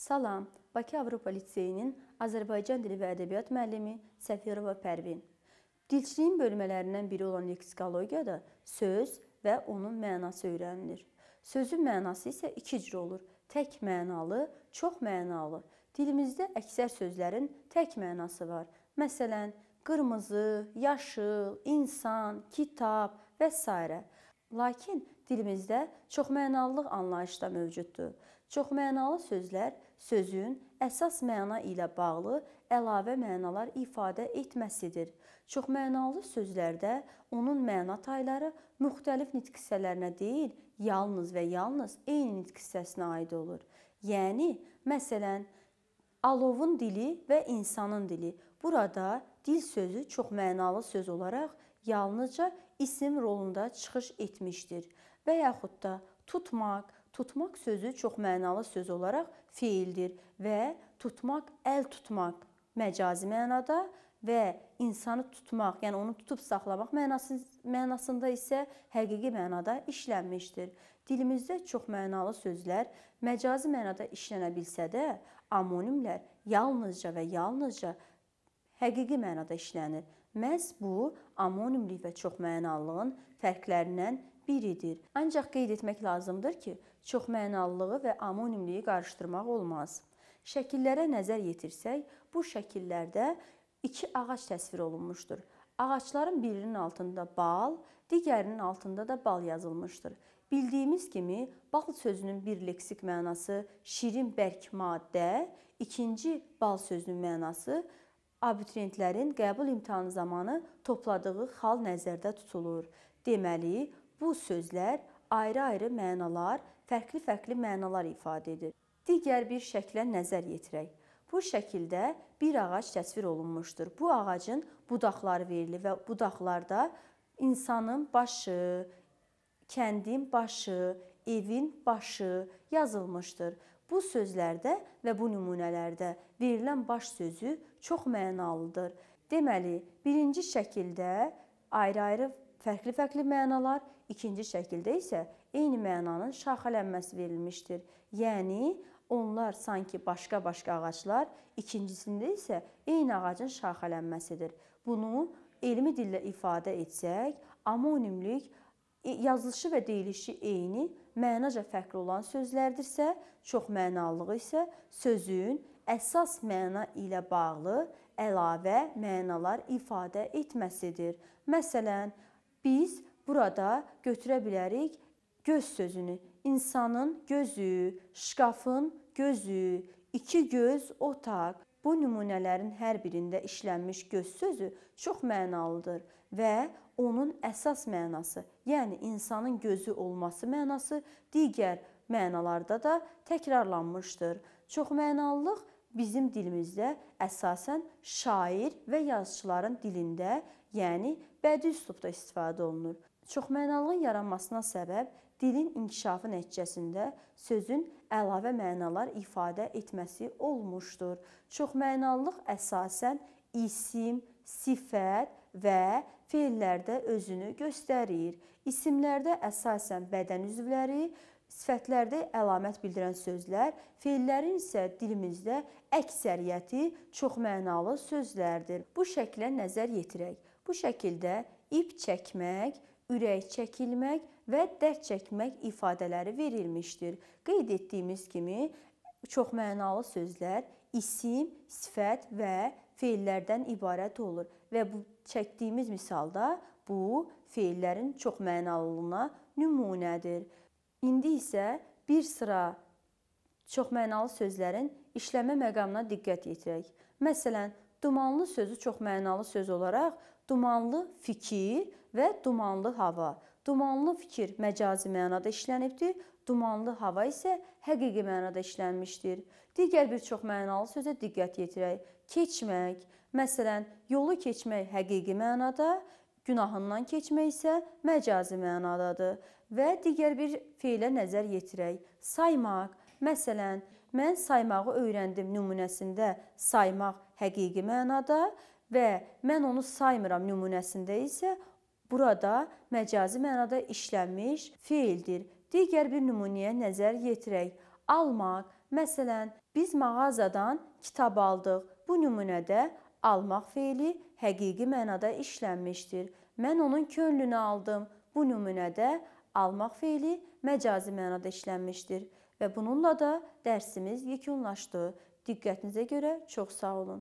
Salam, Bakı Avropa Liseyinin Azərbaycan dili və ədəbiyyat müəllimi Səfirova Pərvin. Dilçiliyin bölmələrindən biri olan leksikologiyada söz və onun mənası öyrənilir. Sözün mənası isə iki cür olur: tək mənalı, çox mənalı. Dilimizdə əksər sözlərin tək mənası var. Məsələn, qırmızı, yaşıl, insan, kitab və s. Lakin dilimizdə çoxmənallıq anlayışı da mövcuddur. Çoxmənalı sözlər sözün əsas məna ilə bağlı əlavə mənalar ifadə etməsidir. Çoxmənalı sözlərdə onun məna tayları müxtəlif nitq hissələrinə deyil, yalnız və yalnız eyni nitq hissəsinə aid olur. Yəni, məsələn, alovun dili və insanın dili. Burada dil sözü çoxmənalı söz olaraq yalnızca isim rolunda çıxış etmişdir və yaxud da tutmaq, Tutmaq sözü çoxmənalı söz olaraq feildir və tutmaq, əl tutmaq məcazi mənada və insanı tutmaq, yəni onu tutub saxlamaq mənasında isə həqiqi mənada işlənmişdir. Dilimizdə çoxmənalı sözlər məcazi mənada işlənə bilsə də, amonimlər yalnızca və yalnızca həqiqi mənada işlənir. Məhz bu amonimlik və çoxmənalılığın fərqlərindən biridir. Ancaq qeyd etmək lazımdır ki, Çoxmənalığı və amonimliyi qarışdırmaq olmaz. Şəkillərə nəzər yetirsək, bu şəkillərdə iki ağac təsvir olunmuşdur. Ağacların birinin altında bal, digərinin altında da bal yazılmışdır. Bildiyimiz kimi, bal sözünün bir leksik mənası şirin bərk maddə, ikinci bal sözünün mənası abituriyentlərin qəbul imtahanı zamanı topladığı xal nəzərdə tutulur. Deməli, bu sözlər ayrı-ayrı mənalar, fərqli-fərqli mənalar ifadə edir. Digər bir şəklə nəzər yetirək. Bu şəkildə bir ağac təsvir olunmuşdur. Bu ağacın budaqları verilir və budaqlarda insanın başı, kəndin başı, evin başı yazılmışdır. Bu sözlərdə və bu nümunələrdə verilən baş sözü çox mənalıdır. Deməli, birinci şəkildə ayrı-ayrı fərqli-fərqli mənalar, ikinci şəkildə isə eyni mənanın şaxələnməsi verilmişdir. Yəni onlar sanki başqa-başqa ağaclar, ikincisində isə eyni ağacın şaxələnməsidir. Bunu elmi dillə ifadə etsək, amonimlik e, yazılışı və deyilişi eyni, mənaca fərqli olan sözlərdirsə, çoxmənalığı isə sözün əsas məna ilə bağlı əlavə mənalar ifadə etməsidir. Məsələn, biz burada götürə bilərik göz sözünü. İnsanın gözü, şkafın gözü, iki göz, otaq. Bu nümunələrin hər birində işlənmiş göz sözü çox mənalıdır və onun əsas mənası, yəni insanın gözü olması mənası digər mənalarda da təkrarlanmışdır. Çox mənallıq bizim dilimizdə əsasən şair və yazıçıların dilində, yəni bədii üslubda istifadə olunur. Çoxmənalılığın yaranmasına səbəb dilin inkişafı nəticəsində sözün əlavə mənalar ifadə etməsi olmuşdur. Çoxmənalılıq əsasən isim, sifət və feillərdə özünü göstərir. İsimlərdə əsasən bədən üzvləri, Sifətlərdə əlamət bildirən sözlər, feillərin isə dilimizdə əksəriyyəti çoxmənalı sözlərdir. Bu şəklə nəzər yetirək. Bu şəkildə ip çəkmək, ürək çəkilmək və dərd çəkmək ifadələri verilmişdir. Qeyd etdiyimiz kimi çoxmənalı sözlər isim, sifət və feillərdən ibarət olur və bu çəkdiyimiz misalda bu feillərin çoxmənalılığına nümunədir. İndi isə bir sıra çoxmənalı sözlərin işləmə məqamına diqqət yetirək. Məsələn, dumanlı sözü çoxmənalı söz olaraq dumanlı fikir və dumanlı hava. Dumanlı fikir məcazi mənada işlənibdir, dumanlı hava isə həqiqi mənada işlənmişdir. Digər bir çox mənalı sözə diqqət yetirək. Keçmək, məsələn, yolu keçmək həqiqi mənada, günahından keçmək isə məcazi mənadadır. Və digər bir feilə nəzər yetirək. Saymaq, məsələn, mən saymağı öyrəndim nümunəsində saymaq həqiqi mənada və mən onu saymıram nümunəsində isə burada məcazi mənada işlənmiş feildir. Digər bir nümunəyə nəzər yetirək. Almaq, məsələn, biz mağazadan kitab aldıq. Bu nümunədə Almaq feili həqiqi mənada işlənmişdir. Mən onun könlünü aldım. Bu nümunədə almaq feili məcazi mənada işlənmişdir və bununla da dərsimiz yekunlaşdı. Diqqətinizə görə çox sağ olun.